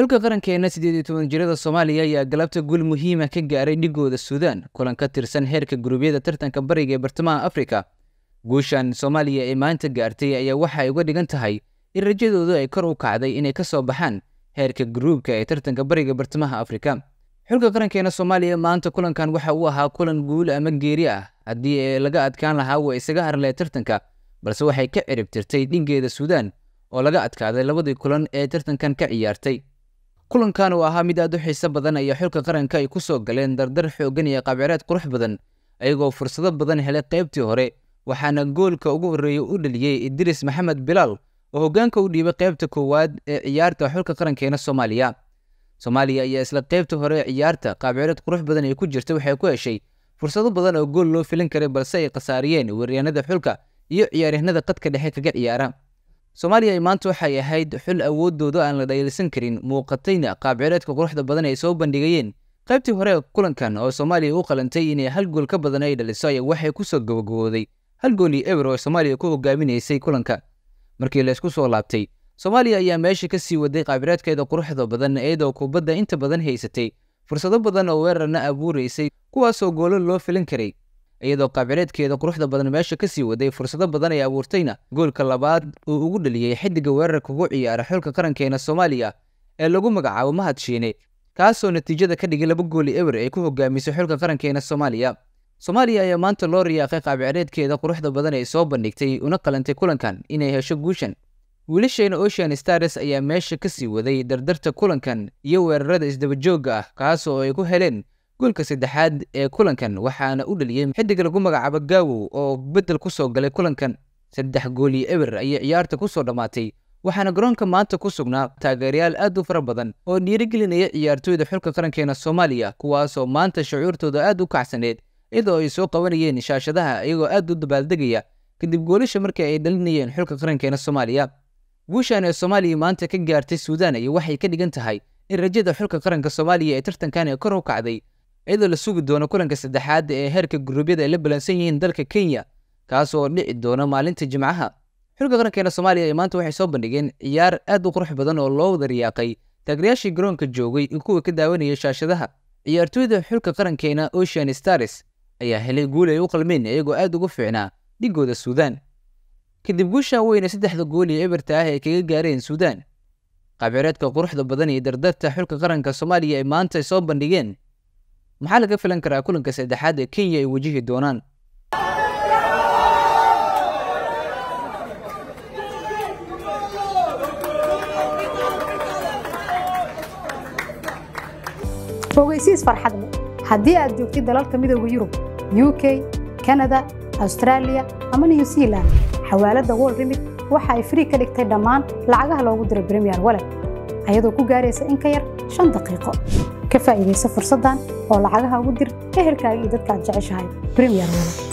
xulka qarankeenna sideed iyo toban jirada soomaaliya ayaa galabta guul muhiima ka gaaray dhigooda suudaan kulan ka tirsan heerka guruubyada tartanka bariga ee bartamaha afrika guushan soomaaliya ee maanta gaartay ayaa waxa ay uga dhigan tahay in rajadoodu ay kor u kacday inay ka soo baxaan heerka guruubka ee tartanka bariga bartamaha afrika xulka qarankeena soomaaliya maanta kulankan waxa uu ahaa kulan guul ama geeri ah haddii laga adkaan lahaa waa isaga harlee tartanka balse waxay ka ciribtirtay dhigeeda suudaan oo laga adkaaday labadii kulan ee tartankan ka ciyaartay kulankan uu ahaa mid aad u xiise badan ayaa xulka qaranka ay ku soo galeen dardar xooggan iyo qaabciraad qurux badan ayagoo fursado badan helay qaybtii hore waxaana goolka ugu horreeyey u dhaliyey idriis maxamed bilaal oo hoggaanka u dhiibay qaybta koowaad ee ciyaarta xulka qarankeena soomaaliya soomaaliya ayaa isla qaybta hore ee ciyaarta qaabciraad qurux badan ay ku jirta waxay ku heshay fursado badan oo gool loo filin karay balse ay khasaariyeen weeryaanada xulka iyo ciyaaryahnada qadka dhexe kaga ciyaara soomaaliya ay maanta waxay ahayd xul awooddooda aan la dhayalsan karin muuqatayna qaabcireedka quruxda badan ay soo bandhigayeen qaybtii hore kulankan oo soomaaliya u qalantay inay hal gool ka badan ay dhaliso ayaa waxay ku soo gabagabooday hal gool iyo eber oo soomaaliya ku hogaaminaysay kulanka markii laysku soo laabtay soomaaliya ayaa meesha ka sii waday qaabireedkeeda quruxda badan iyadoo kubadda inta badan haysatay fursado badan oo weerarna abuuraysay kuwaasoo goolo loo filin karay iyadoo qaabcineedkeeda quruxda badan meesha ka sii waday fursado badan ay abuurtayna goolka labaad uu ugu dhaliyey xidiga weerarka ugu ciyaara xulka qarankeena soomaaliya ee lagu magacaabo mahad shiine kaasoo natiijada ka dhigay laba gooli ewer ay ku hogaamisay xulka qarankeena soomaaliya soomaaliya ayaa maanta loo riyaaqay qaabicineedkeeda quruxda badan ee soo bandhigtay una qalantay kulankan inay hesho guushan wiilashayna ocean stars ayaa meesha kasii waday dardarta kulankan iyo weerarada isdabajooga ah kaas oo ay ku heleen goolka saddexaad ee kulankan waxaana u dhaliyey xidiga lagu magacaabo gaawow oo bedel kusoo galay kulankan saddex gooli ewer ayay ciyaarta kusoo dhammaatay waxaana garoonka maanta ku sugnaa taageerayaal aad u fara badan oo dhiirigelinaya ciyaartooyda xulka qarankeena soomaaliya kuwaasoo maanta shucuurtooda aad u kacsaneed iyadoo ay soo qabanayeen shaashadaha iyagoo aad u dabaaldegaya kadib goolasha markii ay dhalinayeen xulka qarankeena soomaaliya guushaan ee soomaaliya maanta ka gaartay suudaan iyo waxay ka dhigan tahay in rajada xulka qaranka soomaaliya ee tartankan ee kor u kacday iyadoo la sugi doono kulanka saddexaad ee heerka gurubyada ay la balansan yihiin dalka kenya kaas oo dhici doona maalinta jimcaha xulka qarankeena soomaaliya ay maanta waxay soo bandhigeen ciyaar aad u qurux badan oo loo wada riyaaqay taageerayaashii garoonka joogay iyo kuwa ka daawanaya shaashadaha ciyaartooyda xulka qarankeena ocean stars ayaa helay guul ay u qalmeen iyagoo aad ugu fiicnaa dhigooda suudaan kadib guusha weyne saddexda gool iyo eberta ah ay kaga gaareen suudaan qaabireedka quruxda badan iyo dardarta xulka qaranka soomaaliya ay maanta soo bandhigeen maxaa laga filan karaa kulanka saddexaad ee kenya ay wajihi doonaan ogeysiis farxadle haddii aad joogtid dalalka midooda yurub u k kanada austaraaliya ama new zealand xawaaladda wall rimid waxa ay frii ka dhigtay dhammaan lacagaha loogu diro bremiyer walet ayadoo ku gaaraysa in ka yar shan daqiiqo ka faa'iidaysa fursaddan oo lacagaha ugu dir ehelkaaga iyo dadkaad jeceshahay premier